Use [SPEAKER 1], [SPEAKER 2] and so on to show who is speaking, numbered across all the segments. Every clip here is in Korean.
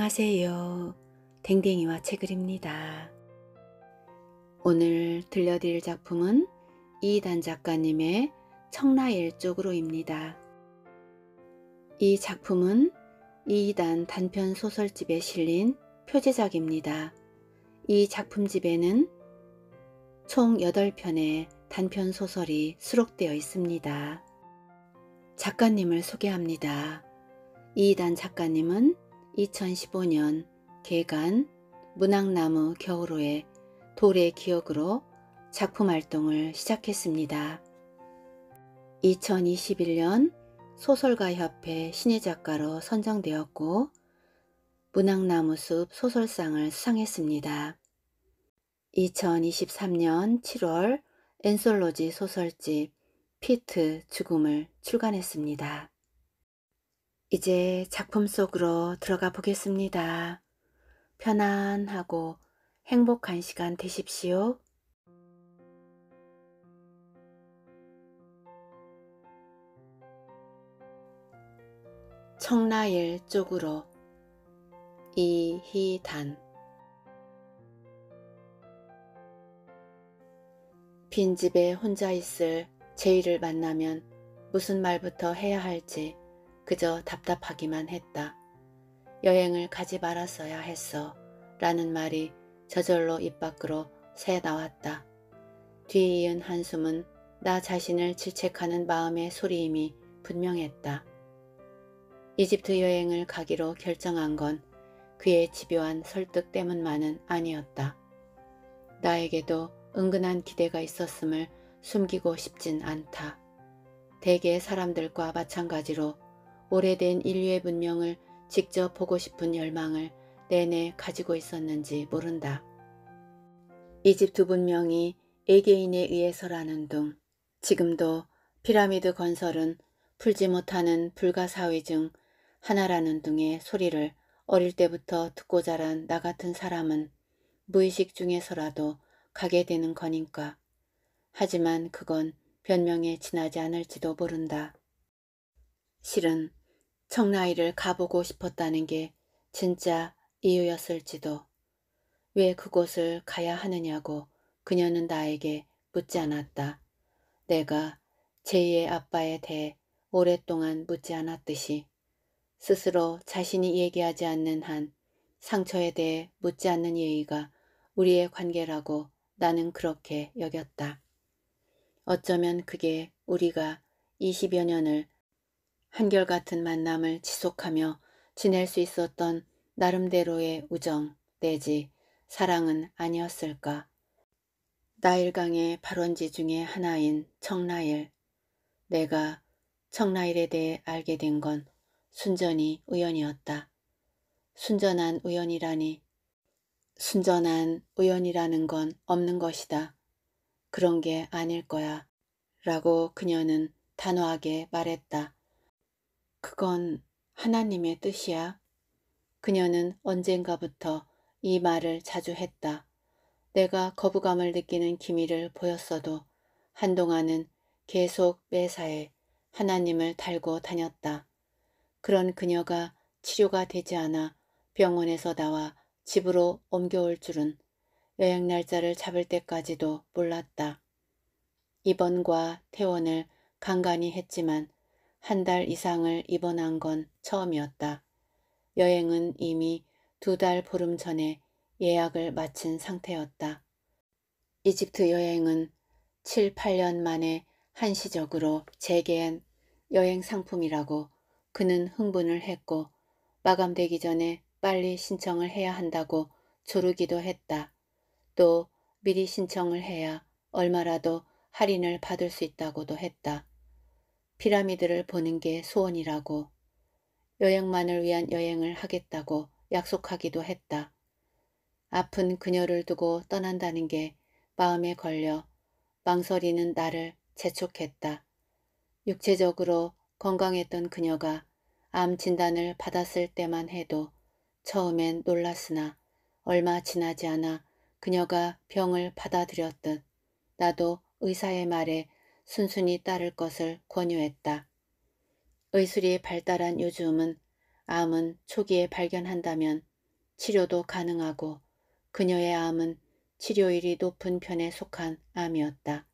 [SPEAKER 1] 안녕하세요. 댕댕이와 책을입니다. 오늘 들려드릴 작품은 이단 작가님의 청라일쪽으로입니다. 이 작품은 이단 단편 소설집에 실린 표제작입니다. 이 작품집에는 총 8편의 단편 소설이 수록되어 있습니다. 작가님을 소개합니다. 이단 작가님은 2015년 개간 문학나무 겨울호의 돌의 기억으로 작품 활동을 시작했습니다. 2021년 소설가협회 신예 작가로 선정되었고 문학나무숲 소설상을 수상했습니다. 2023년 7월 엔솔로지 소설집 피트 죽음을 출간했습니다. 이제 작품 속으로 들어가 보겠습니다. 편안하고 행복한 시간 되십시오. 청라일 쪽으로 이희단 빈집에 혼자 있을 제이를 만나면 무슨 말부터 해야 할지 그저 답답하기만 했다. 여행을 가지 말았어야 했어. 라는 말이 저절로 입 밖으로 새 나왔다. 뒤이은 한숨은 나 자신을 질책하는 마음의 소리임이 분명했다. 이집트 여행을 가기로 결정한 건 그의 집요한 설득 때문만은 아니었다. 나에게도 은근한 기대가 있었음을 숨기고 싶진 않다. 대개 사람들과 마찬가지로 오래된 인류의 문명을 직접 보고 싶은 열망을 내내 가지고 있었는지 모른다. 이집트 문명이 에게인에 의해서라는 둥 지금도 피라미드 건설은 풀지 못하는 불가사의 중 하나라는 둥의 소리를 어릴 때부터 듣고 자란 나 같은 사람은 무의식 중에서라도 가게 되는 거니까. 하지만 그건 변명에 지나지 않을지도 모른다. 실은 청라이를 가보고 싶었다는 게 진짜 이유였을지도 왜 그곳을 가야 하느냐고 그녀는 나에게 묻지 않았다. 내가 제2의 아빠에 대해 오랫동안 묻지 않았듯이 스스로 자신이 얘기하지 않는 한 상처에 대해 묻지 않는 예의가 우리의 관계라고 나는 그렇게 여겼다. 어쩌면 그게 우리가 20여 년을 한결같은 만남을 지속하며 지낼 수 있었던 나름대로의 우정 내지 사랑은 아니었을까. 나일강의 발원지 중의 하나인 청라일. 내가 청라일에 대해 알게 된 건 순전히 우연이었다. 순전한 우연이라니. 순전한 우연이라는 건 없는 것이다. 그런 게 아닐 거야. 라고 그녀는 단호하게 말했다. 그건 하나님의 뜻이야. 그녀는 언젠가부터 이 말을 자주 했다. 내가 거부감을 느끼는 기미를 보였어도 한동안은 계속 매사에 하나님을 달고 다녔다. 그런 그녀가 치료가 되지 않아 병원에서 나와 집으로 옮겨올 줄은 여행 날짜를 잡을 때까지도 몰랐다. 입원과 퇴원을 간간히 했지만 한달 이상을 입원한 건 처음이었다. 여행은 이미 두 달 보름 전에 예약을 마친 상태였다. 이집트 여행은 7, 8년 만에 한시적으로 재개한 여행 상품이라고 그는 흥분을 했고 마감되기 전에 빨리 신청을 해야 한다고 조르기도 했다. 또 미리 신청을 해야 얼마라도 할인을 받을 수 있다고도 했다. 피라미드를 보는 게 소원이라고 여행만을 위한 여행을 하겠다고 약속하기도 했다. 아픈 그녀를 두고 떠난다는 게 마음에 걸려 망설이는 나를 재촉했다. 육체적으로 건강했던 그녀가 암 진단을 받았을 때만 해도 처음엔 놀랐으나 얼마 지나지 않아 그녀가 병을 받아들였듯 나도 의사의 말에 순순히 따를 것을 권유했다. 의술이 발달한 요즘은 암은 초기에 발견한다면 치료도 가능하고 그녀의 암은 치료율이 높은 편에 속한 암이었다.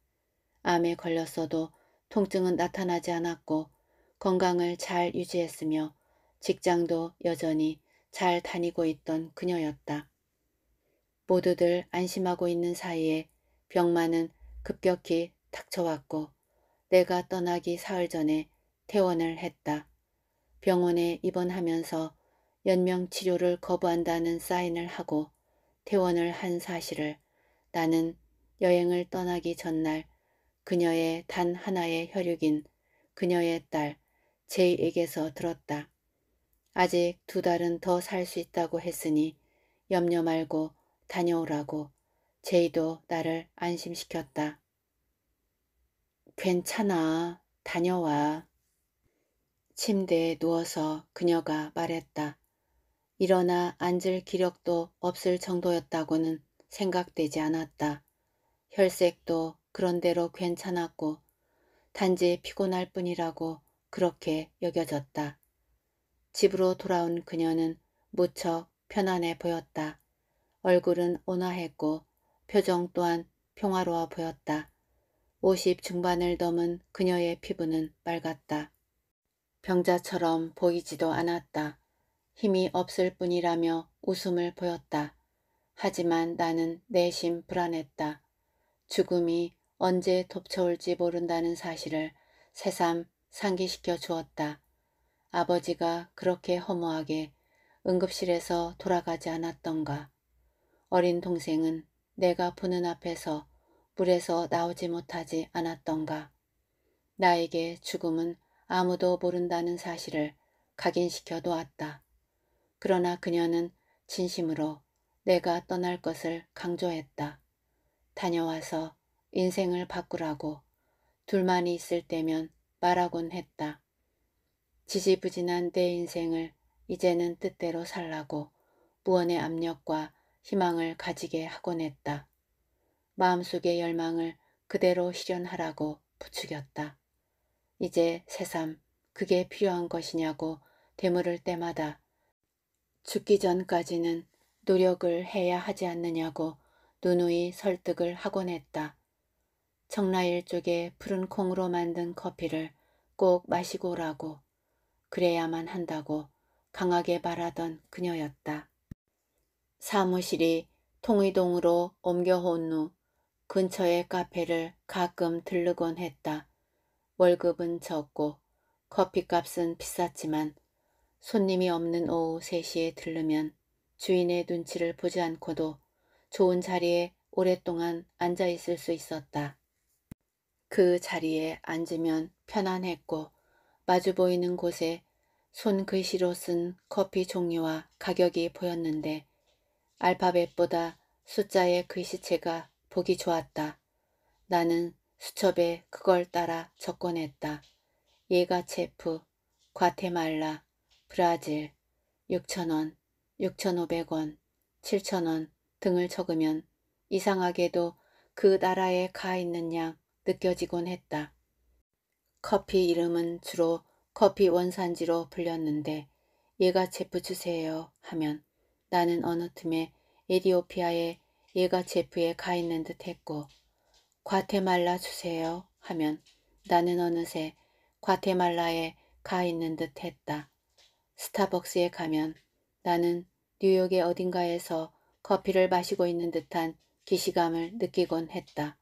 [SPEAKER 1] 암에 걸렸어도 통증은 나타나지 않았고 건강을 잘 유지했으며 직장도 여전히 잘 다니고 있던 그녀였다. 모두들 안심하고 있는 사이에 병만은 급격히 닥쳐왔고 내가 떠나기 사흘 전에 퇴원을 했다. 병원에 입원하면서 연명치료를 거부한다는 사인을 하고 퇴원을 한 사실을 나는 여행을 떠나기 전날 그녀의 단 하나의 혈육인 그녀의 딸 제이에게서 들었다. 아직 두 달은 더 살 수 있다고 했으니 염려 말고 다녀오라고 제이도 나를 안심시켰다. 괜찮아. 다녀와. 침대에 누워서 그녀가 말했다. 일어나 앉을 기력도 없을 정도였다고는 생각되지 않았다. 혈색도 그런대로 괜찮았고 단지 피곤할 뿐이라고 그렇게 여겨졌다. 집으로 돌아온 그녀는 무척 편안해 보였다. 얼굴은 온화했고 표정 또한 평화로워 보였다. 50 중반을 넘은 그녀의 피부는 빨갛다. 병자처럼 보이지도 않았다. 힘이 없을 뿐이라며 웃음을 보였다. 하지만 나는 내심 불안했다. 죽음이 언제 덮쳐올지 모른다는 사실을 새삼 상기시켜 주었다. 아버지가 그렇게 허무하게 응급실에서 돌아가지 않았던가. 어린 동생은 내가 보는 앞에서 물에서 나오지 못하지 않았던가. 나에게 죽음은 아무도 모른다는 사실을 각인시켜 놓았다. 그러나 그녀는 진심으로 내가 떠날 것을 강조했다. 다녀와서 인생을 바꾸라고 둘만이 있을 때면 말하곤 했다. 지지부진한 내 인생을 이제는 뜻대로 살라고 무언의 압력과 희망을 가지게 하곤 했다. 마음속의 열망을 그대로 실현하라고 부추겼다. 이제 새삼 그게 필요한 것이냐고 되물을 때마다 죽기 전까지는 노력을 해야 하지 않느냐고 누누이 설득을 하곤 했다. 청라일 쪽에 푸른 콩으로 만든 커피를 꼭 마시고 오라고 그래야만 한다고 강하게 바라던 그녀였다. 사무실이 통의동으로 옮겨온 후 근처의 카페를 가끔 들르곤 했다. 월급은 적고 커피값은 비쌌지만 손님이 없는 오후 3시에 들르면 주인의 눈치를 보지 않고도 좋은 자리에 오랫동안 앉아 있을 수 있었다. 그 자리에 앉으면 편안했고 마주 보이는 곳에 손글씨로 쓴 커피 종류와 가격이 보였는데 알파벳보다 숫자의 글씨체가 보기 좋았다. 나는 수첩에 그걸 따라 접근했다. 예가체프, 과테말라, 브라질, 6천원 6,500원, 7천원 등을 적으면 이상하게도 그 나라에 가 있는 양 느껴지곤 했다. 커피 이름은 주로 커피 원산지로 불렸는데 예가체프 주세요 하면 나는 어느 틈에 에디오피아의 얘가 제프에 가 있는 듯 했고 과테말라 주세요 하면 나는 어느새 과테말라에 가 있는 듯 했다. 스타벅스에 가면 나는 뉴욕의 어딘가에서 커피를 마시고 있는 듯한 기시감을 느끼곤 했다.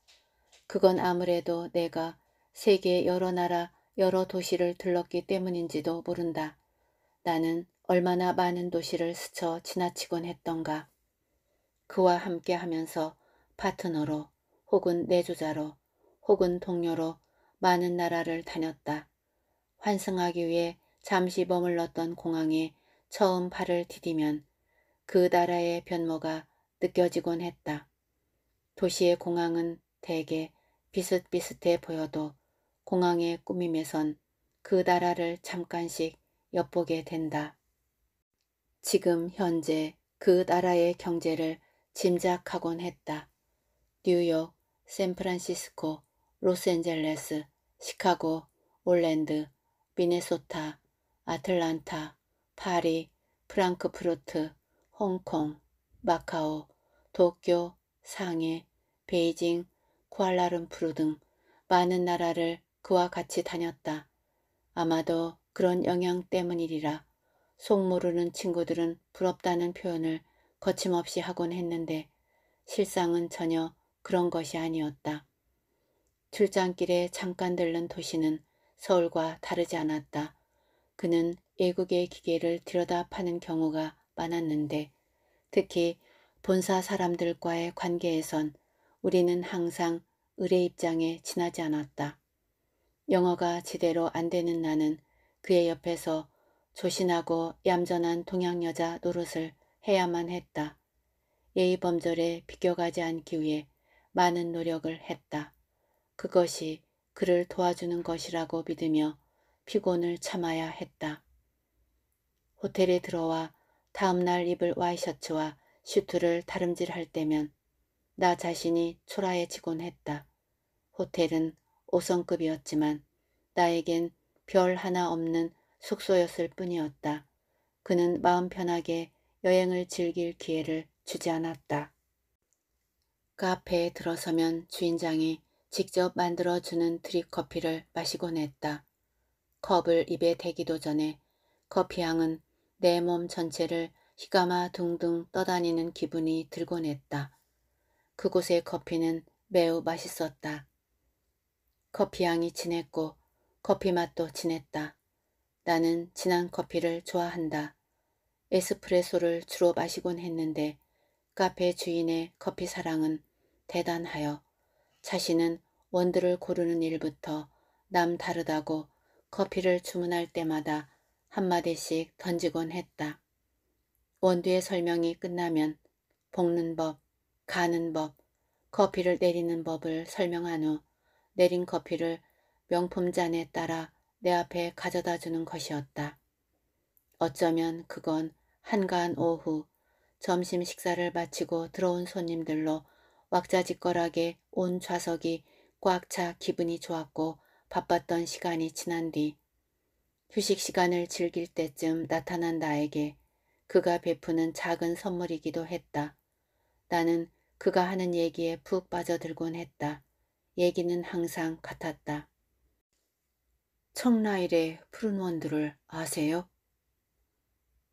[SPEAKER 1] 그건 아무래도 내가 세계 여러 나라 여러 도시를 들렀기 때문인지도 모른다. 나는 얼마나 많은 도시를 스쳐 지나치곤 했던가. 그와 함께 하면서 파트너로 혹은 내조자로 혹은 동료로 많은 나라를 다녔다. 환승하기 위해 잠시 머물렀던 공항에 처음 발을 디디면 그 나라의 변모가 느껴지곤 했다. 도시의 공항은 대개 비슷비슷해 보여도 공항의 꾸밈에선 그 나라를 잠깐씩 엿보게 된다. 지금 현재 그 나라의 경제를 짐작하곤 했다. 뉴욕, 샌프란시스코, 로스앤젤레스, 시카고, 올랜드, 미네소타, 아틀란타, 파리, 프랑크푸르트, 홍콩, 마카오, 도쿄, 상해, 베이징, 쿠알라룸푸르 등 많은 나라를 그와 같이 다녔다. 아마도 그런 영향 때문이리라 속 모르는 친구들은 부럽다는 표현을 거침없이 하곤 했는데 실상은 전혀 그런 것이 아니었다. 출장길에 잠깐 들른 도시는 서울과 다르지 않았다. 그는 외국의 기계를 들여다 파는 경우가 많았는데 특히 본사 사람들과의 관계에선 우리는 항상 의뢰 입장에 지나지 않았다. 영어가 제대로 안 되는 나는 그의 옆에서 조신하고 얌전한 동양 여자 노릇을 해야만 했다. 예의범절에 비껴가지 않기 위해 많은 노력을 했다. 그것이 그를 도와주는 것이라고 믿으며 피곤을 참아야 했다. 호텔에 들어와 다음날 입을 와이셔츠와 슈트를 다름질할 때면 나 자신이 초라해지곤 했다. 호텔은 5성급이었지만 나에겐 별 하나 없는 숙소였을 뿐이었다. 그는 마음 편하게 여행을 즐길 기회를 주지 않았다. 카페에 들어서면 주인장이 직접 만들어주는 드립커피를 마시곤 했다. 컵을 입에 대기도 전에 커피향은 내 몸 전체를 휘감마 둥둥 떠다니는 기분이 들곤 했다. 그곳의 커피는 매우 맛있었다. 커피향이 진했고 커피 맛도 진했다. 나는 진한 커피를 좋아한다. 에스프레소를 주로 마시곤 했는데 카페 주인의 커피 사랑은 대단하여 자신은 원두를 고르는 일부터 남 다르다고 커피를 주문할 때마다 한마디씩 던지곤 했다. 원두의 설명이 끝나면 볶는 법, 가는 법, 커피를 내리는 법을 설명한 후 내린 커피를 명품 잔에 따라 내 앞에 가져다 주는 것이었다. 어쩌면 그건 한가한 오후 점심 식사를 마치고 들어온 손님들로 왁자지껄하게 온 좌석이 꽉 차 기분이 좋았고 바빴던 시간이 지난 뒤 휴식 시간을 즐길 때쯤 나타난 나에게 그가 베푸는 작은 선물이기도 했다. 나는 그가 하는 얘기에 푹 빠져들곤 했다. 얘기는 항상 같았다. 청라일의 푸른 원두를 아세요?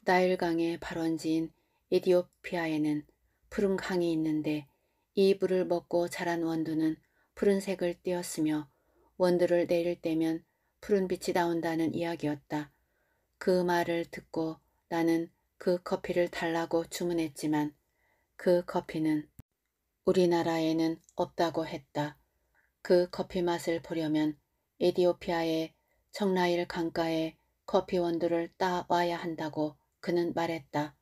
[SPEAKER 1] 나일강의 발원지인 에디오피아에는 푸른 강이 있는데 이불을 먹고 자란 원두는 푸른색을 띄었으며 원두를 내릴 때면 푸른 빛이 나온다는 이야기였다. 그 말을 듣고 나는 그 커피를 달라고 주문했지만 그 커피는 우리나라에는 없다고 했다. 그 커피 맛을 보려면 에디오피아의 청라일 강가에 커피 원두를 따와야 한다고 그는 말했다.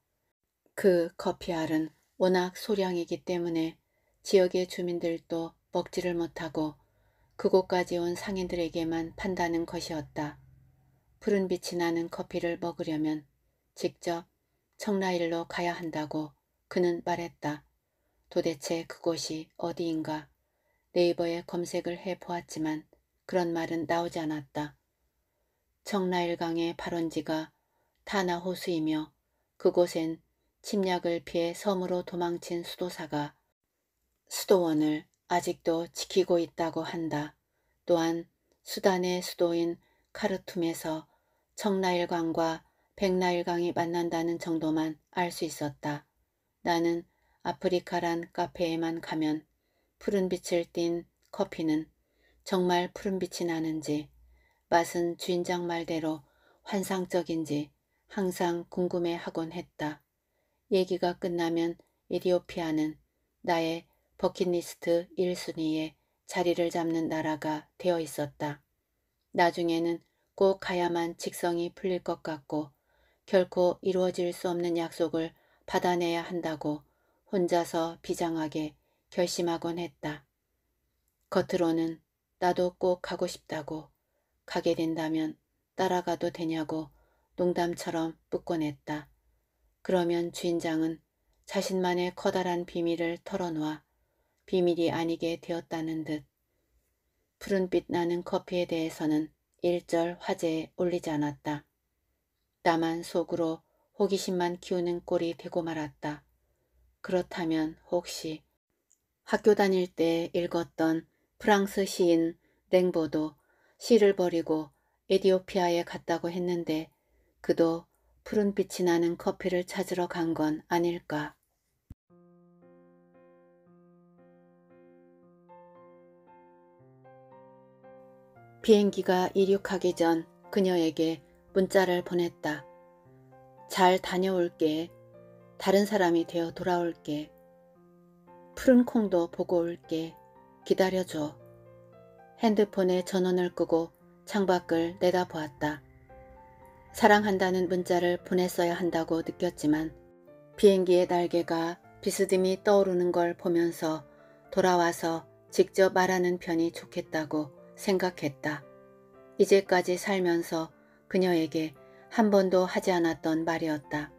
[SPEAKER 1] 그 커피알은 워낙 소량이기 때문에 지역의 주민들도 먹지를 못하고 그곳까지 온 상인들에게만 판다는 것이었다. 푸른빛이 나는 커피를 먹으려면 직접 청라일로 가야 한다고 그는 말했다. 도대체 그곳이 어디인가 네이버에 검색을 해보았지만 그런 말은 나오지 않았다. 청라일강의 발원지가 타나 호수이며 그곳엔 침략을 피해 섬으로 도망친 수도사가 수도원을 아직도 지키고 있다고 한다. 또한 수단의 수도인 카르툼에서 청라일강과 백나일강이 만난다는 정도만 알 수 있었다. 나는 아프리카란 카페에만 가면 푸른 빛을 띤 커피는 정말 푸른 빛이 나는지 맛은 주인장 말대로 환상적인지 항상 궁금해하곤 했다. 얘기가 끝나면 에디오피아는 나의 버킷리스트 1순위에 자리를 잡는 나라가 되어 있었다. 나중에는 꼭 가야만 직성이 풀릴 것 같고 결코 이루어질 수 없는 약속을 받아내야 한다고 혼자서 비장하게 결심하곤 했다. 겉으로는 나도 꼭 가고 싶다고 가게 된다면 따라가도 되냐고 농담처럼 뿌꺼냈다. 그러면 주인장은 자신만의 커다란 비밀을 털어놓아 비밀이 아니게 되었다는 듯 푸른빛 나는 커피에 대해서는 일절 화제에 올리지 않았다. 나만 속으로 호기심만 키우는 꼴이 되고 말았다. 그렇다면 혹시 학교 다닐 때 읽었던 프랑스 시인 랭보도 시를 버리고 에디오피아에 갔다고 했는데 그도 푸른빛이 나는 커피를 찾으러 간 건 아닐까. 비행기가 이륙하기 전 그녀에게 문자를 보냈다. 잘 다녀올게. 다른 사람이 되어 돌아올게. 푸른 콩도 보고 올게. 기다려줘. 핸드폰에 전원을 끄고 창밖을 내다보았다. 사랑한다는 문자를 보냈어야 한다고 느꼈지만 비행기의 날개가 비스듬히 떠오르는 걸 보면서 돌아와서 직접 말하는 편이 좋겠다고 생각했다. 이제까지 살면서 그녀에게 한 번도 하지 않았던 말이었다.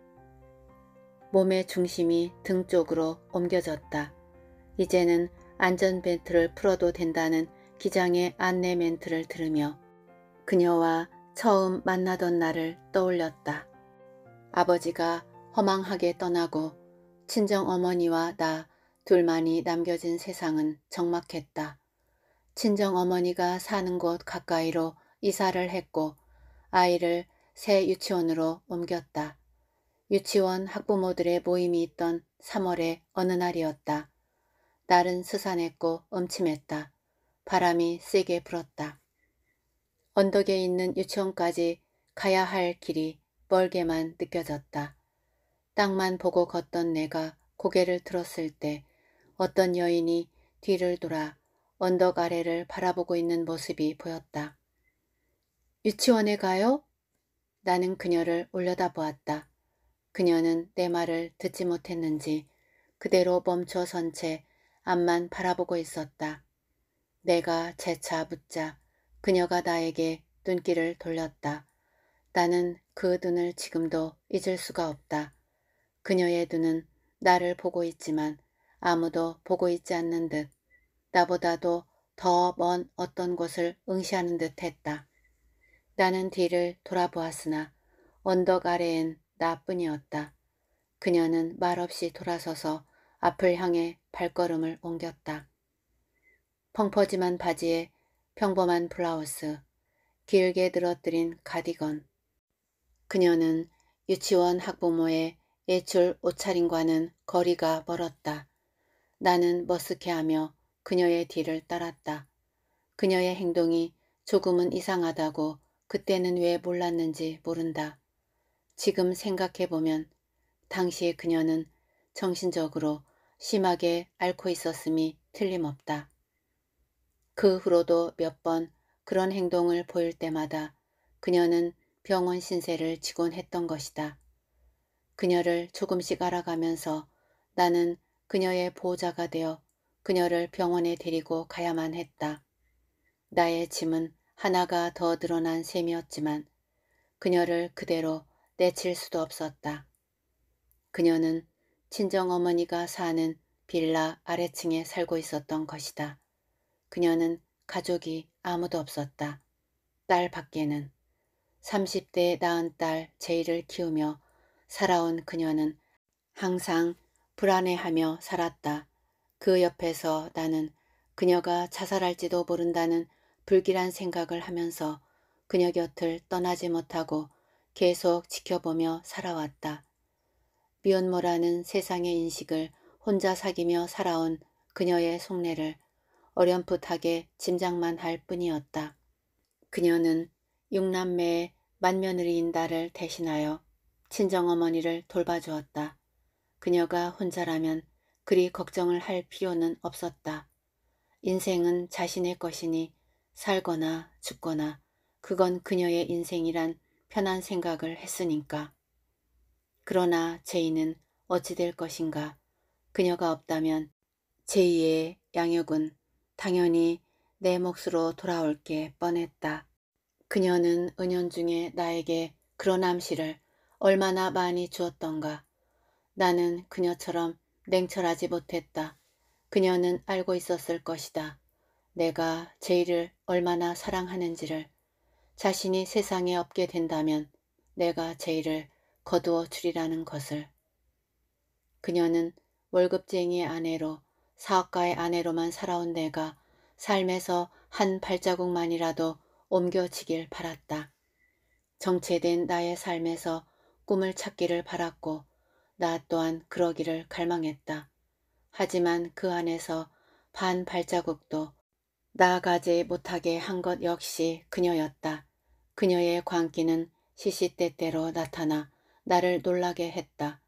[SPEAKER 1] 몸의 중심이 등 쪽으로 옮겨졌다. 이제는 안전벨트를 풀어도 된다는 기장의 안내 멘트를 들으며 그녀와 처음 만나던 날을 떠올렸다. 아버지가 허망하게 떠나고 친정 어머니와 나 둘만이 남겨진 세상은 적막했다. 친정 어머니가 사는 곳 가까이로 이사를 했고 아이를 새 유치원으로 옮겼다. 유치원 학부모들의 모임이 있던 3월의 어느 날이었다. 날은 스산했고 음침했다. 바람이 세게 불었다. 언덕에 있는 유치원까지 가야 할 길이 멀게만 느껴졌다. 땅만 보고 걷던 내가 고개를 들었을 때 어떤 여인이 뒤를 돌아 언덕 아래를 바라보고 있는 모습이 보였다. 유치원에 가요? 나는 그녀를 올려다보았다. 그녀는 내 말을 듣지 못했는지 그대로 멈춰 선 채 앞만 바라보고 있었다. 내가 재차 묻자 그녀가 나에게 눈길을 돌렸다. 나는 그 눈을 지금도 잊을 수가 없다. 그녀의 눈은 나를 보고 있지만 아무도 보고 있지 않는 듯 나보다도 더 먼 어떤 곳을 응시하는 듯 했다. 나는 뒤를 돌아보았으나 언덕 아래엔 나뿐이었다. 그녀는 말없이 돌아서서 앞을 향해 발걸음을 옮겼다. 펑퍼짐한 바지에 평범한 블라우스, 길게 늘어뜨린 가디건. 그녀는 유치원 학부모의 예출 옷차림과는 거리가 멀었다. 나는 머쓱해하며 그녀의 뒤를 따랐다. 그녀의 행동이 조금은 이상하다고 그때는 왜 몰랐는지 모른다. 지금 생각해보면 당시에 그녀는 정신적으로 심하게 앓고 있었음이 틀림없다. 그 후로도 몇 번 그런 행동을 보일 때마다 그녀는 병원 신세를 지곤 했던 것이다. 그녀를 조금씩 알아가면서 나는 그녀의 보호자가 되어 그녀를 병원에 데리고 가야만 했다. 나의 짐은 하나가 더 늘어난 셈이었지만 그녀를 그대로 내칠 수도 없었다. 그녀는 친정어머니가 사는 빌라 아래층에 살고 있었던 것이다. 그녀는 가족이 아무도 없었다. 딸 밖에는 30대에 낳은 딸 제이를 키우며 살아온 그녀는 항상 불안해하며 살았다. 그 옆에서 나는 그녀가 자살할지도 모른다는 불길한 생각을 하면서 그녀 곁을 떠나지 못하고 계속 지켜보며 살아왔다. 미혼모라는 세상의 인식을 혼자 사귀며 살아온 그녀의 속내를 어렴풋하게 짐작만 할 뿐이었다. 그녀는 육남매의 만며느리인 딸을 대신하여 친정어머니를 돌봐주었다. 그녀가 혼자라면 그리 걱정을 할 필요는 없었다. 인생은 자신의 것이니 살거나 죽거나 그건 그녀의 인생이란 편한 생각을 했으니까. 그러나 제이는 어찌 될 것인가. 그녀가 없다면 제이의 양육은 당연히 내 몫으로 돌아올 게 뻔했다. 그녀는 은연중에 나에게 그런 암시를 얼마나 많이 주었던가. 나는 그녀처럼 냉철하지 못했다. 그녀는 알고 있었을 것이다. 내가 제이를 얼마나 사랑하는지를. 자신이 세상에 없게 된다면 내가 제이를 거두어 주리라는 것을. 그녀는 월급쟁이 아내로 사업가의 아내로만 살아온 내가 삶에서 한 발자국만이라도 옮겨지길 바랐다. 정체된 나의 삶에서 꿈을 찾기를 바랐고 나 또한 그러기를 갈망했다. 하지만 그 안에서 반 발자국도 나아가지 못하게 한 것 역시 그녀였다. 그녀의 광기는 시시때때로 나타나 나를 놀라게 했다.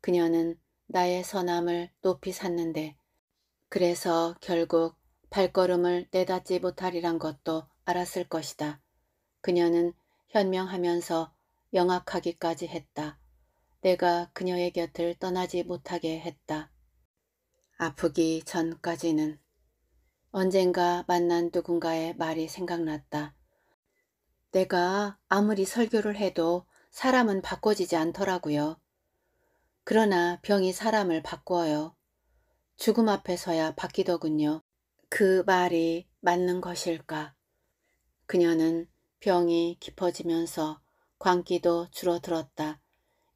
[SPEAKER 1] 그녀는 나의 선함을 높이 샀는데 그래서 결국 발걸음을 내닫지 못하리란 것도 알았을 것이다. 그녀는 현명하면서 영악하기까지 했다. 내가 그녀의 곁을 떠나지 못하게 했다. 아프기 전까지는 언젠가 만난 누군가의 말이 생각났다. 내가 아무리 설교를 해도 사람은 바꿔지지 않더라고요. 그러나 병이 사람을 바꾸어요 죽음 앞에서야 바뀌더군요. 그 말이 맞는 것일까. 그녀는 병이 깊어지면서 광기도 줄어들었다.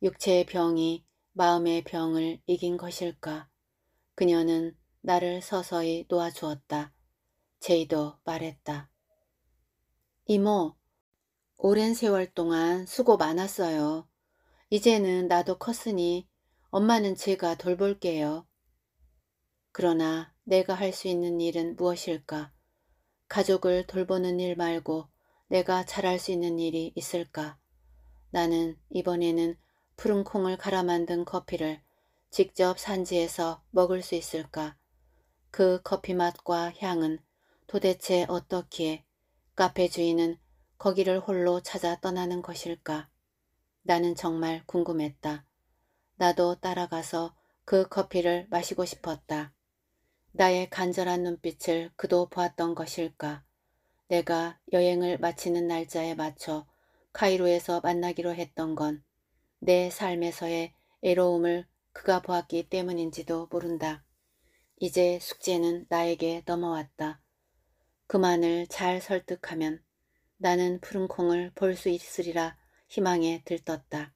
[SPEAKER 1] 육체의 병이 마음의 병을 이긴 것일까. 그녀는 나를 서서히 놓아주었다. 제이도 말했다. 이모, 오랜 세월 동안 수고 많았어요. 이제는 나도 컸으니 엄마는 제가 돌볼게요. 그러나 내가 할 수 있는 일은 무엇일까? 가족을 돌보는 일 말고 내가 잘할 수 있는 일이 있을까? 나는 이번에는 푸른 콩을 갈아 만든 커피를 직접 산지에서 먹을 수 있을까? 그 커피 맛과 향은 도대체 어떻기에 카페 주인은 거기를 홀로 찾아 떠나는 것일까? 나는 정말 궁금했다. 나도 따라가서 그 커피를 마시고 싶었다. 나의 간절한 눈빛을 그도 보았던 것일까. 내가 여행을 마치는 날짜에 맞춰 카이로에서 만나기로 했던 건 내 삶에서의 애로움을 그가 보았기 때문인지도 모른다. 이제 숙제는 나에게 넘어왔다. 그만을 잘 설득하면 나는 푸른 콩을 볼 수 있으리라 희망에 들떴다.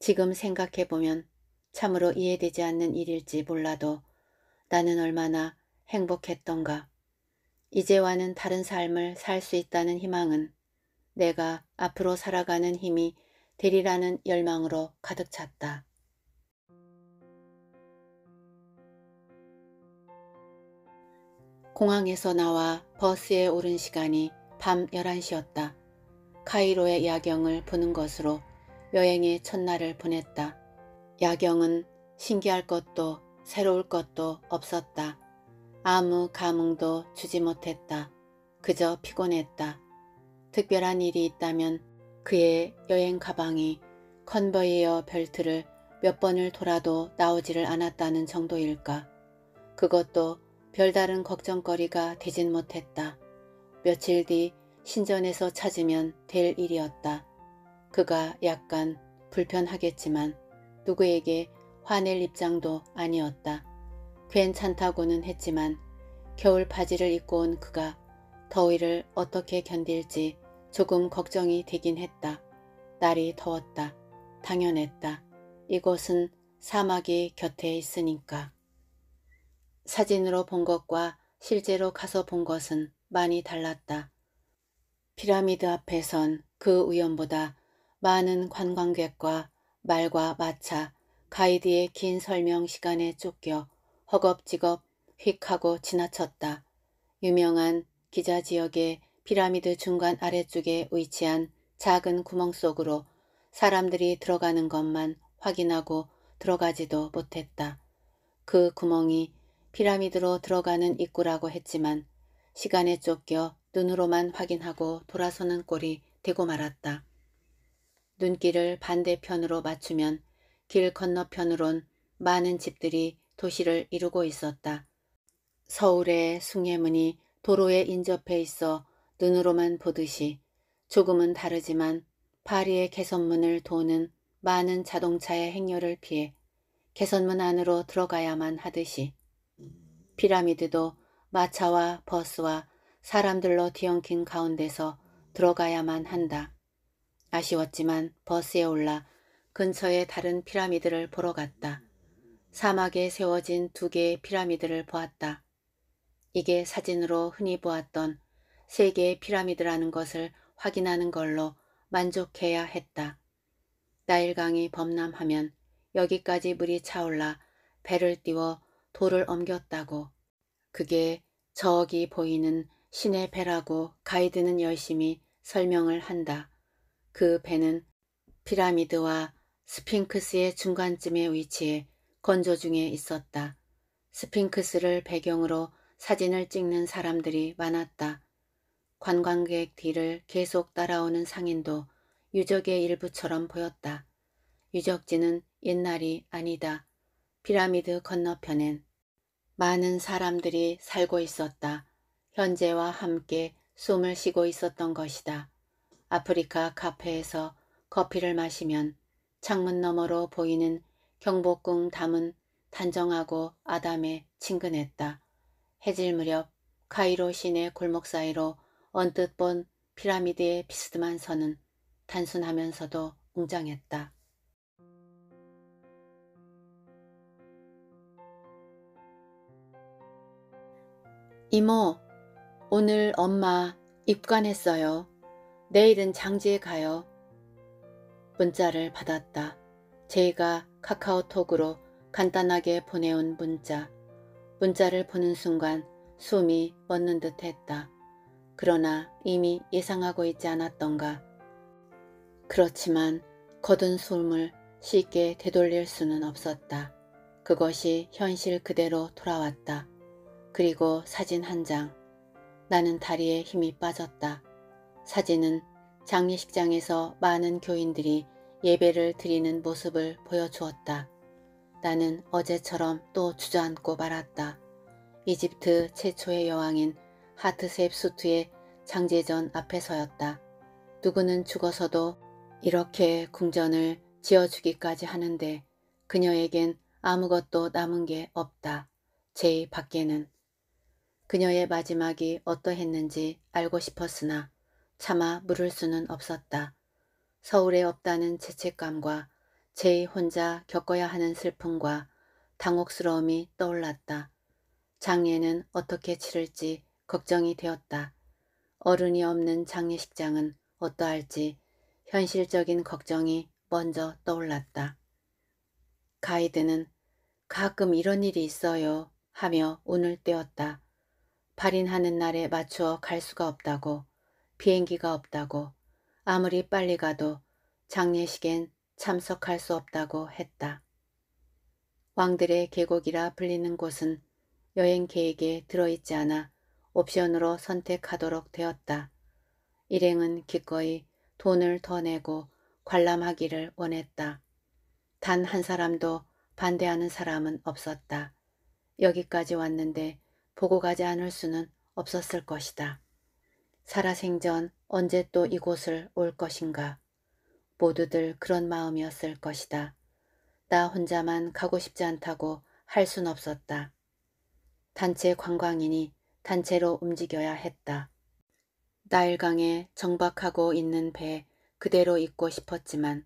[SPEAKER 1] 지금 생각해보면 참으로 이해되지 않는 일일지 몰라도 나는 얼마나 행복했던가. 이제와는 다른 삶을 살 수 있다는 희망은 내가 앞으로 살아가는 힘이 되리라는 열망으로 가득 찼다. 공항에서 나와 버스에 오른 시간이 밤 11시였다. 카이로의 야경을 보는 것으로 여행의 첫날을 보냈다. 야경은 신기할 것도 새로울 것도 없었다. 아무 감흥도 주지 못했다. 그저 피곤했다. 특별한 일이 있다면 그의 여행 가방이 컨버이어 벨트를 몇 번을 돌아도 나오지를 않았다는 정도일까. 그것도 별다른 걱정거리가 되진 못했다. 며칠 뒤 신전에서 찾으면 될 일이었다. 그가 약간 불편하겠지만 누구에게 화낼 입장도 아니었다. 괜찮다고는 했지만 겨울 바지를 입고 온 그가 더위를 어떻게 견딜지 조금 걱정이 되긴 했다. 날이 더웠다. 당연했다. 이곳은 사막이 곁에 있으니까. 사진으로 본 것과 실제로 가서 본 것은 많이 달랐다. 피라미드 앞에선 그 우연보다 많은 관광객과 말과 마차, 가이드의 긴 설명 시간에 쫓겨 허겁지겁 휙 하고 지나쳤다. 유명한 기자 지역의 피라미드 중간 아래쪽에 위치한 작은 구멍 속으로 사람들이 들어가는 것만 확인하고 들어가지도 못했다. 그 구멍이 피라미드로 들어가는 입구라고 했지만 시간에 쫓겨 눈으로만 확인하고 돌아서는 꼴이 되고 말았다. 눈길을 반대편으로 맞추면 길 건너편으론 많은 집들이 도시를 이루고 있었다. 서울의 숭례문이 도로에 인접해 있어 눈으로만 보듯이 조금은 다르지만 파리의 개선문을 도는 많은 자동차의 행렬을 피해 개선문 안으로 들어가야만 하듯이 피라미드도 마차와 버스와 사람들로 뒤엉킨 가운데서 들어가야만 한다. 아쉬웠지만 버스에 올라 근처의 다른 피라미드를 보러 갔다. 사막에 세워진 두 개의 피라미드를 보았다. 이게 사진으로 흔히 보았던 세 개의 피라미드라는 것을 확인하는 걸로 만족해야 했다. 나일강이 범람하면 여기까지 물이 차올라 배를 띄워 돌을 옮겼다고. 그게 저기 보이는 신의 배라고 가이드는 열심히 설명을 한다. 그 배는 피라미드와 스핑크스의 중간쯤에 위치해 건조 중에 있었다. 스핑크스를 배경으로 사진을 찍는 사람들이 많았다. 관광객 뒤를 계속 따라오는 상인도 유적의 일부처럼 보였다. 유적지는 옛날이 아니다. 피라미드 건너편엔 많은 사람들이 살고 있었다. 현재와 함께 숨을 쉬고 있었던 것이다. 아프리카 카페에서 커피를 마시면 창문 너머로 보이는 경복궁 담은 단정하고 아담에 친근했다. 해질 무렵 카이로 시내 골목 사이로 언뜻 본 피라미드의 비스듬한 선은 단순하면서도 웅장했다. 이모, 오늘 엄마 입관했어요. 내일은 장지에 가요. 문자를 받았다. 제이가 카카오톡으로 간단하게 보내온 문자. 문자를 보는 순간 숨이 멎는 듯 했다. 그러나 이미 예상하고 있지 않았던가. 그렇지만 거둔 숨을 쉽게 되돌릴 수는 없었다. 그것이 현실 그대로 돌아왔다. 그리고 사진 한 장. 나는 다리에 힘이 빠졌다. 사진은 장례식장에서 많은 교인들이 예배를 드리는 모습을 보여주었다. 나는 어제처럼 또 주저앉고 말았다. 이집트 최초의 여왕인 하트셉수트의 장제전 앞에 서였다. 누구는 죽어서도 이렇게 궁전을 지어주기까지 하는데 그녀에겐 아무것도 남은 게 없다. 제의 밖에는. 그녀의 마지막이 어떠했는지 알고 싶었으나 차마 물을 수는 없었다. 서울에 없다는 죄책감과 제 혼자 겪어야 하는 슬픔과 당혹스러움이 떠올랐다. 장례는 어떻게 치를지 걱정이 되었다. 어른이 없는 장례식장은 어떠할지 현실적인 걱정이 먼저 떠올랐다. 가이드는 가끔 이런 일이 있어요 하며 운을 떼었다. 발인하는 날에 맞추어 갈 수가 없다고 비행기가 없다고 아무리 빨리 가도 장례식엔 참석할 수 없다고 했다. 왕들의 계곡이라 불리는 곳은 여행 계획에 들어있지 않아 옵션으로 선택하도록 되었다. 일행은 기꺼이 돈을 더 내고 관람하기를 원했다. 단 한 사람도 반대하는 사람은 없었다. 여기까지 왔는데 보고 가지 않을 수는 없었을 것이다. 살아생전 언제 또 이곳을 올 것인가. 모두들 그런 마음이었을 것이다. 나 혼자만 가고 싶지 않다고 할 순 없었다. 단체 관광이니 단체로 움직여야 했다. 나일강에 정박하고 있는 배 그대로 있고 싶었지만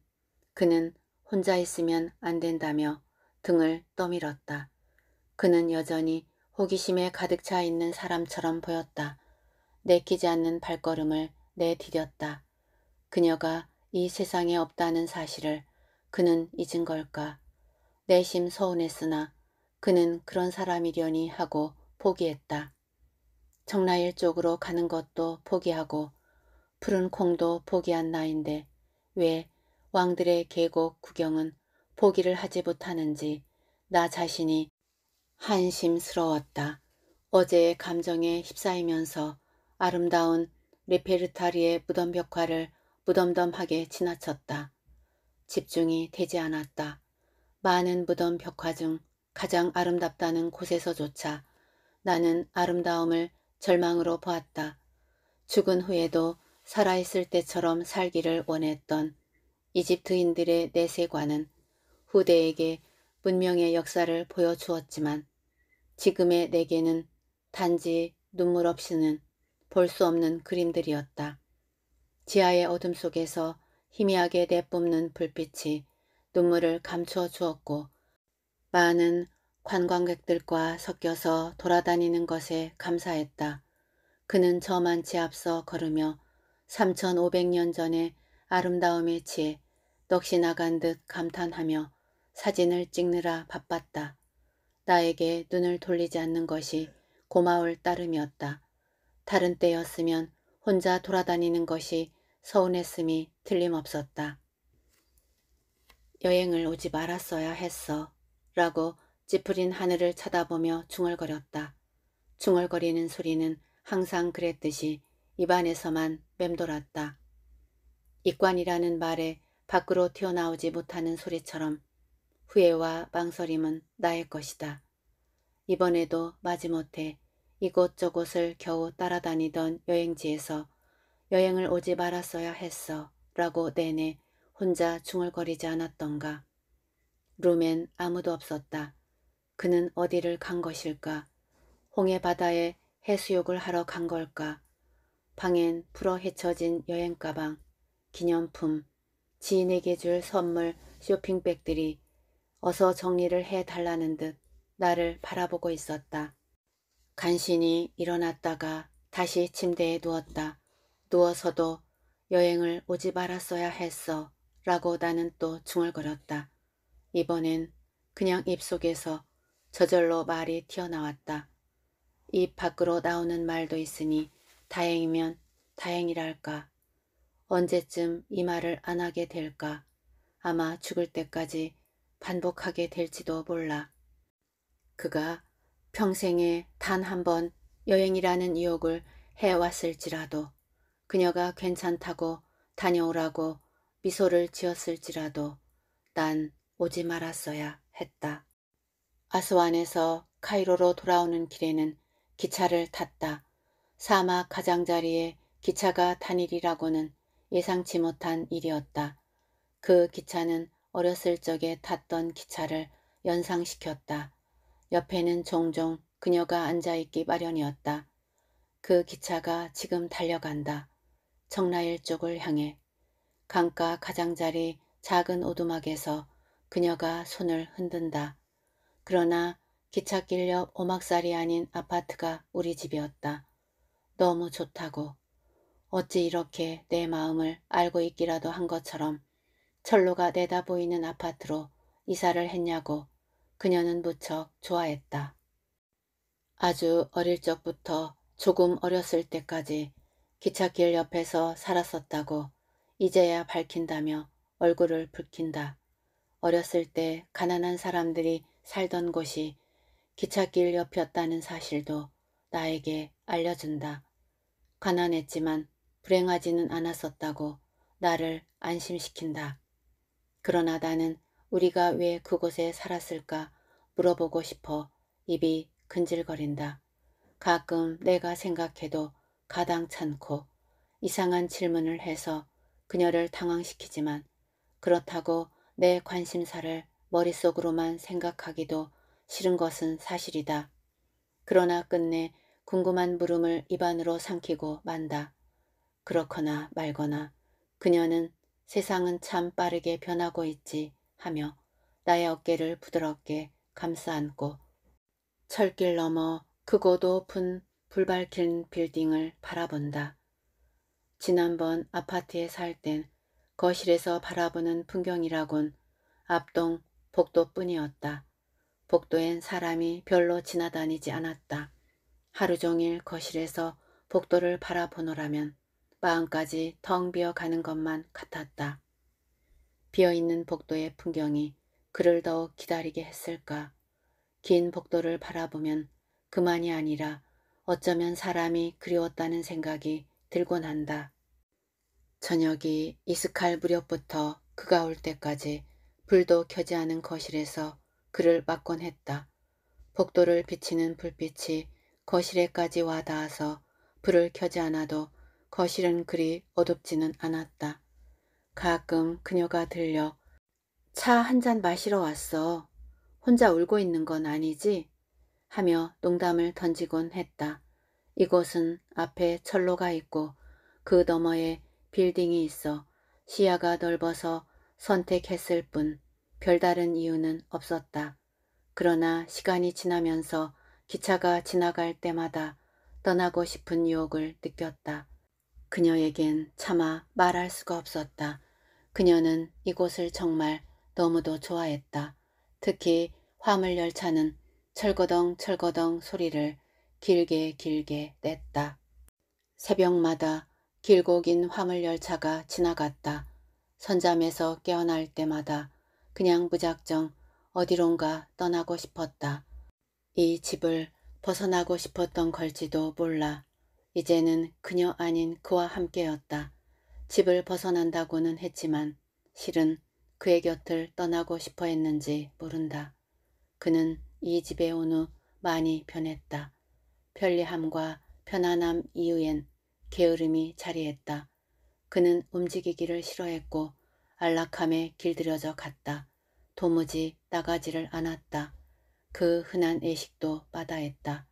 [SPEAKER 1] 그는 혼자 있으면 안 된다며 등을 떠밀었다. 그는 여전히 호기심에 가득 차 있는 사람처럼 보였다. 내키지 않는 발걸음을 내디뎠다. 그녀가 이 세상에 없다는 사실을 그는 잊은 걸까. 내심 서운했으나 그는 그런 사람이려니 하고 포기했다. 정라일 쪽으로 가는 것도 포기하고 푸른 콩도 포기한 나인데 왜 왕들의 계곡 구경은 포기를 하지 못하는지 나 자신이 한심스러웠다. 어제의 감정에 휩싸이면서 아름다운 레페르타리의 무덤벽화를 무덤덤하게 지나쳤다. 집중이 되지 않았다. 많은 무덤 벽화 중 가장 아름답다는 곳에서조차 나는 아름다움을 절망으로 보았다. 죽은 후에도 살아있을 때처럼 살기를 원했던 이집트인들의 내세관은 후대에게 문명의 역사를 보여주었지만 지금의 내게는 단지 눈물 없이는 볼수 없는 그림들이었다. 지하의 어둠 속에서 희미하게 내뿜는 불빛이 눈물을 감추어 주었고 많은 관광객들과 섞여서 돌아다니는 것에 감사했다. 그는 저만치 앞서 걸으며 3500년 전의 아름다움에 취해 넋이 나간 듯 감탄하며 사진을 찍느라 바빴다. 나에게 눈을 돌리지 않는 것이 고마울 따름이었다. 다른 때였으면 혼자 돌아다니는 것이 서운했음이 틀림없었다. 여행을 오지 말았어야 했어. 라고 찌푸린 하늘을 쳐다보며 중얼거렸다. 중얼거리는 소리는 항상 그랬듯이 입안에서만 맴돌았다. 입관이라는 말에 밖으로 튀어나오지 못하는 소리처럼 후회와 망설임은 나의 것이다. 이번에도 마지못해 이곳저곳을 겨우 따라다니던 여행지에서 여행을 오지 말았어야 했어 라고 내내 혼자 중얼거리지 않았던가. 룸엔 아무도 없었다. 그는 어디를 간 것일까? 홍해 바다에 해수욕을 하러 간 걸까? 방엔 풀어 헤쳐진 여행 가방, 기념품, 지인에게 줄 선물 쇼핑백들이 어서 정리를 해달라는 듯 나를 바라보고 있었다. 간신히 일어났다가 다시 침대에 누웠다. 누워서도 여행을 오지 말았어야 했어 라고 나는 또 중얼거렸다. 이번엔 그냥 입속에서 저절로 말이 튀어나왔다. 입 밖으로 나오는 말도 있으니 다행이면 다행이랄까. 언제쯤 이 말을 안 하게 될까. 아마 죽을 때까지 반복하게 될지도 몰라. 그가 평생에 단 한 번 여행이라는 이혹을 해왔을지라도 그녀가 괜찮다고 다녀오라고 미소를 지었을지라도 난 오지 말았어야 했다. 아스완에서 카이로로 돌아오는 길에는 기차를 탔다. 사막 가장자리에 기차가 다닐이라고는 예상치 못한 일이었다. 그 기차는 어렸을 적에 탔던 기차를 연상시켰다. 옆에는 종종 그녀가 앉아있기 마련이었다. 그 기차가 지금 달려간다. 청라일 쪽을 향해 강가 가장자리 작은 오두막에서 그녀가 손을 흔든다. 그러나 기찻길 옆 오막살이 아닌 아파트가 우리 집이었다. 너무 좋다고. 어찌 이렇게 내 마음을 알고 있기라도 한 것처럼 철로가 내다보이는 아파트로 이사를 했냐고 그녀는 무척 좋아했다. 아주 어릴 적부터 조금 어렸을 때까지 기찻길 옆에서 살았었다고 이제야 밝힌다며 얼굴을 붉힌다. 어렸을 때 가난한 사람들이 살던 곳이 기찻길 옆이었다는 사실도 나에게 알려준다. 가난했지만 불행하지는 않았었다고 나를 안심시킨다. 그러나 나는 우리가 왜 그곳에 살았을까 물어보고 싶어 입이 근질거린다. 가끔 내가 생각해도 가당찮고 이상한 질문을 해서 그녀를 당황시키지만 그렇다고 내 관심사를 머릿속으로만 생각하기도 싫은 것은 사실이다. 그러나 끝내 궁금한 물음을 입안으로 삼키고 만다. 그렇거나 말거나 그녀는 세상은 참 빠르게 변하고 있지. 하며 나의 어깨를 부드럽게 감싸 안고 철길 넘어 크고도 높은 불밝힌 빌딩을 바라본다. 지난번 아파트에 살 땐 거실에서 바라보는 풍경이라곤 앞동 복도뿐이었다. 복도엔 사람이 별로 지나다니지 않았다. 하루 종일 거실에서 복도를 바라보노라면 마음까지 텅 비어 가는 것만 같았다. 비어있는 복도의 풍경이 그를 더욱 기다리게 했을까. 긴 복도를 바라보면 그만이 아니라 어쩌면 사람이 그리웠다는 생각이 들곤 한다. 저녁이 이스칼 무렵부터 그가 올 때까지 불도 켜지 않은 거실에서 그를 맞곤 했다. 복도를 비치는 불빛이 거실에까지 와 닿아서 불을 켜지 않아도 거실은 그리 어둡지는 않았다. 가끔 그녀가 들려 차 한 잔 마시러 왔어. 혼자 울고 있는 건 아니지? 하며 농담을 던지곤 했다. 이곳은 앞에 철로가 있고 그 너머에 빌딩이 있어 시야가 넓어서 선택했을 뿐 별다른 이유는 없었다. 그러나 시간이 지나면서 기차가 지나갈 때마다 떠나고 싶은 유혹을 느꼈다. 그녀에겐 차마 말할 수가 없었다. 그녀는 이곳을 정말 너무도 좋아했다. 특히 화물열차는 철거덩 철거덩 소리를 길게 길게 냈다. 새벽마다 길고 긴 화물열차가 지나갔다. 선잠에서 깨어날 때마다 그냥 무작정 어디론가 떠나고 싶었다. 이 집을 벗어나고 싶었던 걸지도 몰라. 이제는 그녀 아닌 그와 함께였다. 집을 벗어난다고는 했지만 실은 그의 곁을 떠나고 싶어 했는지 모른다. 그는 이 집에 온 후 많이 변했다. 편리함과 편안함 이후엔 게으름이 자리했다. 그는 움직이기를 싫어했고 안락함에 길들여져 갔다. 도무지 나가지를 않았다. 그 흔한 애식도 마다했다.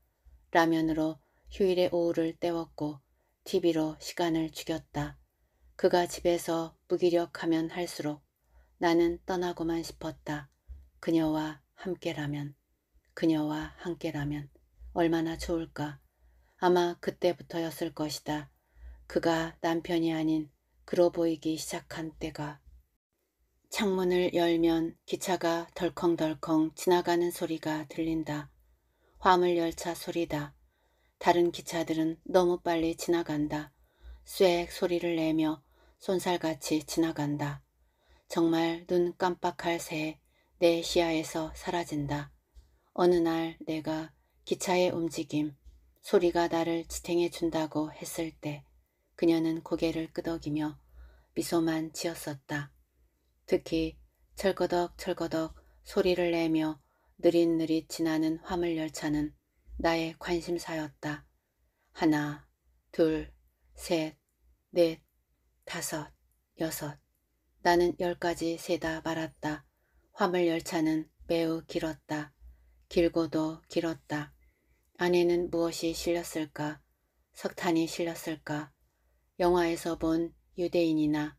[SPEAKER 1] 라면으로 휴일의 오후를 때웠고 TV로 시간을 죽였다. 그가 집에서 무기력하면 할수록 나는 떠나고만 싶었다. 그녀와 함께라면, 그녀와 함께라면 얼마나 좋을까. 아마 그때부터였을 것이다. 그가 남편이 아닌 그로 보이기 시작한 때가. 창문을 열면 기차가 덜컹덜컹 지나가는 소리가 들린다. 화물열차 소리다. 다른 기차들은 너무 빨리 지나간다. 쇠액 소리를 내며 손살같이 지나간다. 정말 눈 깜빡할 새에 내 시야에서 사라진다. 어느 날 내가 기차의 움직임, 소리가 나를 지탱해 준다고 했을 때 그녀는 고개를 끄덕이며 미소만 지었었다. 특히 철거덕철거덕 소리를 내며 느릿느릿 지나는 화물열차는 나의 관심사였다. 하나, 둘, 셋, 넷, 다섯, 여섯. 나는 열까지 세다 말았다. 화물 열차는 매우 길었다. 길고도 길었다. 안에는 무엇이 실렸을까? 석탄이 실렸을까? 영화에서 본 유대인이나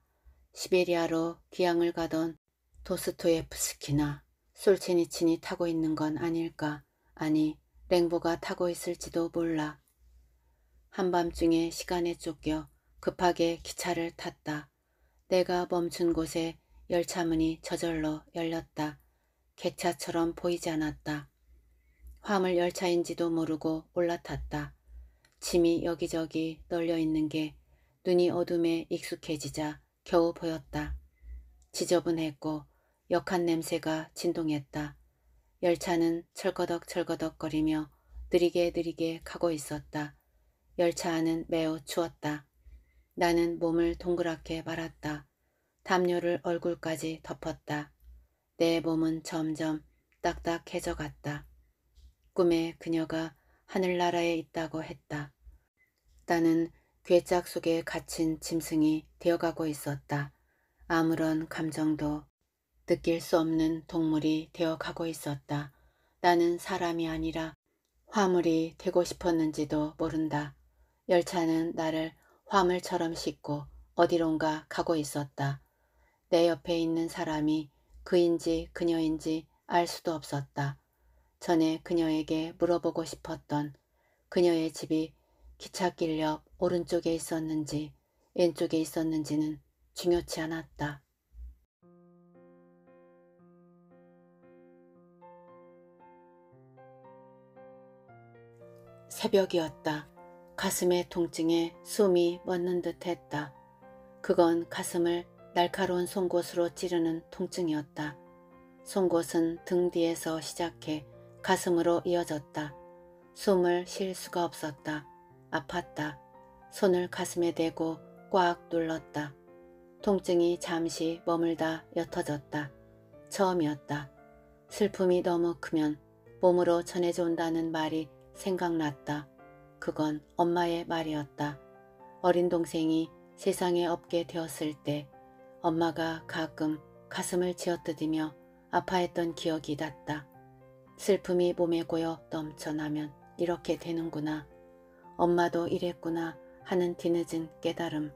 [SPEAKER 1] 시베리아로 귀향을 가던 도스토예프스키나 솔체니친이 타고 있는 건 아닐까? 아니, 랭보가 타고 있을지도 몰라. 한밤중에 시간에 쫓겨 급하게 기차를 탔다. 내가 멈춘 곳에 열차문이 저절로 열렸다. 개차처럼 보이지 않았다. 화물 열차인지도 모르고 올라탔다. 짐이 여기저기 널려 있는 게 눈이 어둠에 익숙해지자 겨우 보였다. 지저분했고 역한 냄새가 진동했다. 열차는 철거덕철거덕 거리며 느리게 느리게 가고 있었다. 열차 안은 매우 추웠다. 나는 몸을 동그랗게 말았다. 담요를 얼굴까지 덮었다. 내 몸은 점점 딱딱해져 갔다. 꿈에 그녀가 하늘나라에 있다고 했다. 나는 괴짝 속에 갇힌 짐승이 되어가고 있었다. 아무런 감정도 느낄 수 없는 동물이 되어가고
[SPEAKER 2] 있었다.
[SPEAKER 1] 나는 사람이 아니라 화물이 되고 싶었는지도 모른다. 열차는 나를 화물처럼 싣고 어디론가 가고
[SPEAKER 2] 있었다.
[SPEAKER 1] 내 옆에 있는 사람이 그인지 그녀인지 알 수도 없었다. 전에 그녀에게 물어보고 싶었던 그녀의 집이 기찻길 옆 오른쪽에 있었는지 왼쪽에 있었는지는 중요치 않았다. 새벽이었다. 가슴의 통증에 숨이 멎는 듯 했다. 그건 가슴을 날카로운 송곳으로 찌르는 통증이었다. 송곳은 등 뒤에서 시작해 가슴으로 이어졌다. 숨을 쉴 수가 없었다. 아팠다. 손을 가슴에 대고 꽉 눌렀다. 통증이 잠시 머물다 옅어졌다. 처음이었다. 슬픔이 너무 크면 몸으로 전해져 온다는 말이 생각났다. 그건 엄마의 말이었다. 어린 동생이 세상에 없게 되었을 때 엄마가 가끔 가슴을 지어뜯으며 아파했던 기억이 났다. 슬픔이 몸에 고여 넘쳐나면 이렇게 되는구나. 엄마도 이랬구나 하는 뒤늦은 깨달음.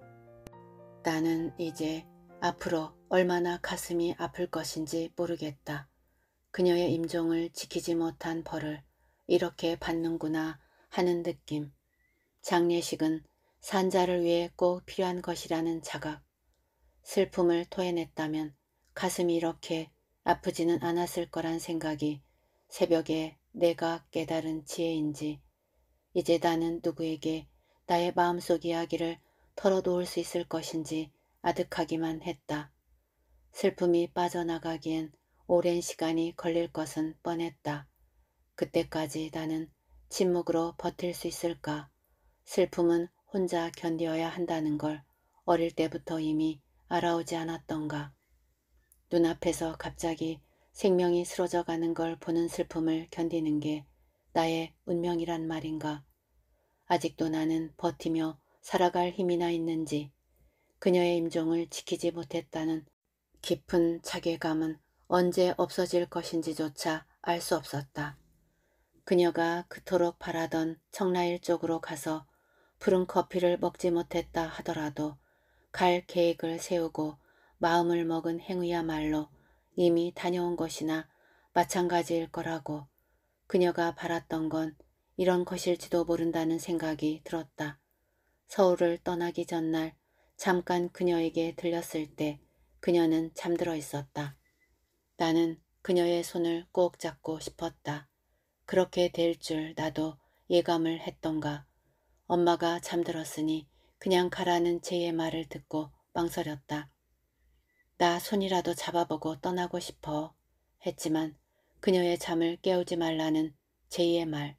[SPEAKER 1] 나는 이제 앞으로 얼마나 가슴이 아플 것인지 모르겠다. 그녀의 임종을 지키지 못한 벌을 이렇게 받는구나 하는 느낌. 장례식은 산자를 위해 꼭 필요한 것이라는 자각. 슬픔을 토해냈다면 가슴이 이렇게 아프지는 않았을 거란 생각이 새벽에 내가 깨달은 지혜인지 이제 나는 누구에게 나의 마음속 이야기를 털어놓을 수 있을 것인지 아득하기만 했다. 슬픔이 빠져나가기엔 오랜 시간이 걸릴 것은 뻔했다. 그때까지 나는 침묵으로 버틸 수 있을까? 슬픔은 혼자 견디어야 한다는 걸 어릴 때부터 이미 알아오지 않았던가. 눈앞에서 갑자기 생명이 쓰러져 가는 걸 보는 슬픔을 견디는 게 나의 운명이란 말인가. 아직도 나는 버티며 살아갈 힘이나 있는지 그녀의 임종을 지키지 못했다는 깊은 자괴감은 언제 없어질 것인지조차 알 수 없었다. 그녀가 그토록 바라던 청라일 쪽으로 가서 푸른 커피를 먹지 못했다 하더라도 갈 계획을 세우고 마음을 먹은 행위야말로 이미 다녀온 것이나 마찬가지일 거라고 그녀가 바랐던 건 이런 것일지도 모른다는 생각이 들었다. 서울을 떠나기 전날 잠깐 그녀에게 들렸을 때 그녀는 잠들어 있었다. 나는 그녀의 손을 꼭 잡고 싶었다. 그렇게 될 줄 나도 예감을 했던가. 엄마가 잠들었으니 그냥 가라는 제의 말을 듣고 망설였다. 나 손이라도 잡아보고 떠나고 싶어 했지만 그녀의 잠을 깨우지 말라는 제이의 말.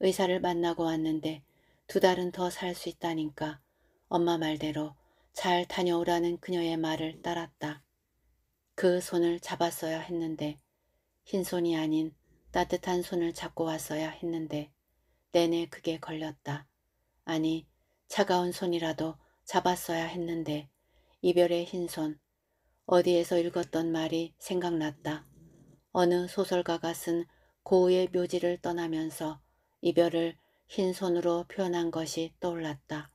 [SPEAKER 1] 의사를 만나고 왔는데 두 달은 더 살 수 있다니까 엄마 말대로 잘 다녀오라는 그녀의 말을 따랐다. 그 손을 잡았어야 했는데 흰손이 아닌 따뜻한 손을 잡고 왔어야 했는데 내내 그게 걸렸다. 아니 차가운 손이라도 잡았어야 했는데 이별의 흰손 어디에서 읽었던 말이 생각났다. 어느 소설가가 쓴 고우의 묘지를 떠나면서 이별을 흰손으로 표현한 것이 떠올랐다.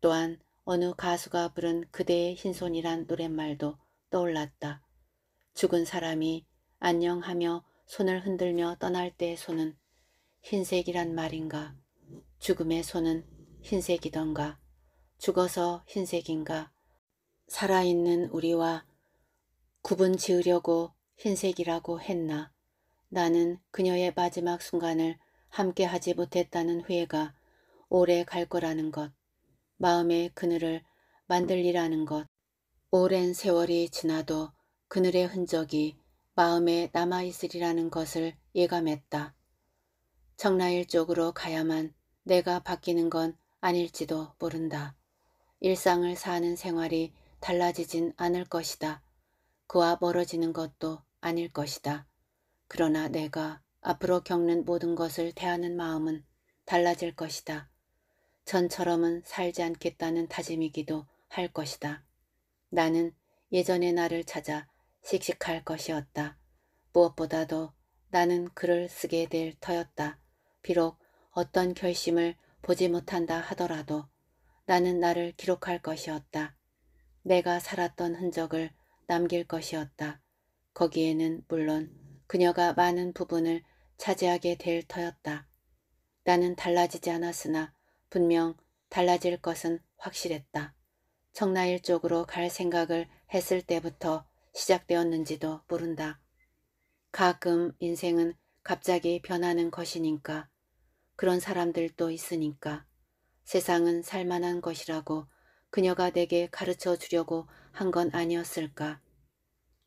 [SPEAKER 1] 또한 어느 가수가 부른 그대의 흰손이란 노랫말도 떠올랐다. 죽은 사람이 안녕하며 손을 흔들며 떠날 때의 손은 흰색이란 말인가? 죽음의 손은 흰색이던가? 죽어서 흰색인가? 살아있는 우리와 구분 지으려고 흰색이라고 했나? 나는 그녀의 마지막 순간을 함께 하지 못했다는 후회가 오래 갈 거라는 것, 마음의 그늘을 만들리라는 것, 오랜 세월이 지나도 그늘의 흔적이 마음에 남아있으리라는 것을 예감했다. 청라일 쪽으로 가야만 내가 바뀌는 건 아닐지도 모른다. 일상을 사는 생활이 달라지진 않을 것이다. 그와 멀어지는 것도 아닐 것이다. 그러나 내가 앞으로 겪는 모든 것을 대하는 마음은 달라질 것이다. 전처럼은 살지 않겠다는 다짐이기도 할 것이다. 나는 예전의 나를 찾아 씩씩할 것이었다. 무엇보다도 나는 글을 쓰게 될 터였다. 비록 어떤 결심을 보지 못한다 하더라도 나는 나를 기록할 것이었다. 내가 살았던 흔적을 남길 것이었다. 거기에는 물론 그녀가 많은 부분을 차지하게 될 터였다. 나는 달라지지 않았으나 분명 달라질 것은 확실했다. 청라일 쪽으로 갈 생각을 했을 때부터 시작되었는지도 모른다. 가끔 인생은 갑자기 변하는 것이니까 그런 사람들도 있으니까 세상은 살만한 것이라고 그녀가 내게 가르쳐 주려고 한 건 아니었을까.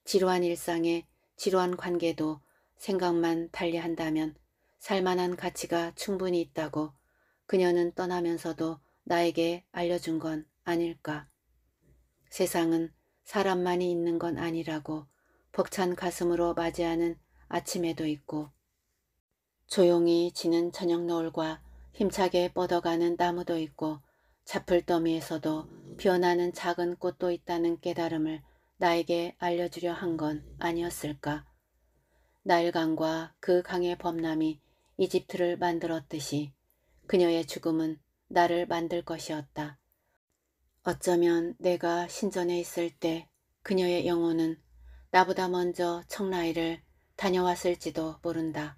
[SPEAKER 1] 지루한 일상에 지루한 관계도 생각만 달리한다면 살만한 가치가 충분히 있다고 그녀는 떠나면서도 나에게 알려준 건 아닐까. 세상은 사람만이 있는 건 아니라고 벅찬 가슴으로 맞이하는 아침에도 있고 조용히 지는 저녁 노을과 힘차게 뻗어가는 나무도 있고 자풀더미에서도 변하는 작은 꽃도 있다는 깨달음을 나에게 알려주려 한 건 아니었을까. 나일강과 그 강의 범람이 이집트를 만들었듯이 그녀의 죽음은 나를 만들 것이었다. 어쩌면 내가 신전에 있을 때 그녀의 영혼은 나보다 먼저 청라이를 다녀왔을지도 모른다.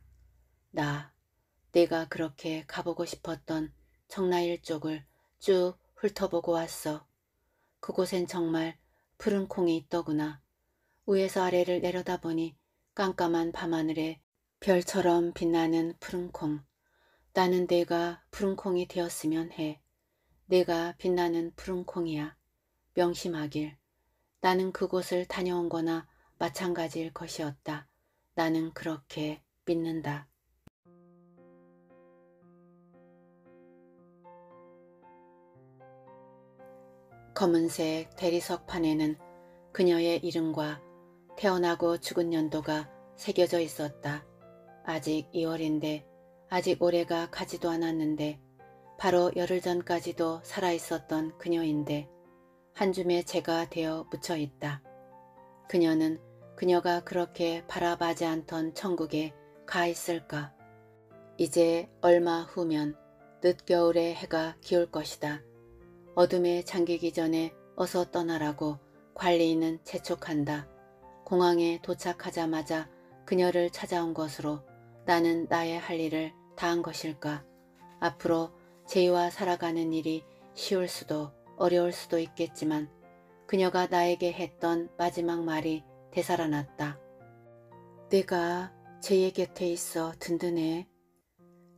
[SPEAKER 1] 나, 내가 그렇게 가보고 싶었던 청라일 쪽을 쭉 훑어보고 왔어. 그곳엔 정말 푸른 콩이 있더구나. 위에서 아래를 내려다보니 깜깜한 밤하늘에 별처럼 빛나는 푸른 콩. 나는 내가 푸른 콩이 되었으면 해. 내가 빛나는 푸른 콩이야. 명심하길. 나는 그곳을 다녀온 거나 마찬가지일 것이었다. 나는 그렇게 믿는다. 검은색 대리석판에는 그녀의 이름과 태어나고 죽은 연도가 새겨져 있었다. 아직 2월인데 아직 올해가 가지도 않았는데 바로 열흘 전까지도 살아있었던 그녀인데 한 줌의 재가 되어 묻혀있다. 그녀는 그녀가 그렇게 바라보지 않던 천국에 가 있을까. 이제 얼마 후면 늦겨울에 해가 기울 것이다. 어둠에 잠기기 전에 어서 떠나라고 관리인은 재촉한다. 공항에 도착하자마자 그녀를 찾아온 것으로 나는 나의 할 일을 다한 것일까. 앞으로 제이와 살아가는 일이 쉬울 수도 어려울 수도 있겠지만 그녀가 나에게 했던 마지막 말이 되살아났다. 내가 제이의 곁에 있어 든든해.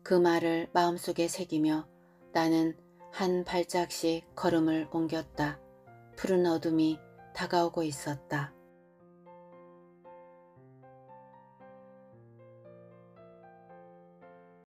[SPEAKER 1] 그 말을 마음속에 새기며 나는 한 발짝씩 걸음을 옮겼다. 푸른 어둠이
[SPEAKER 2] 다가오고 있었다.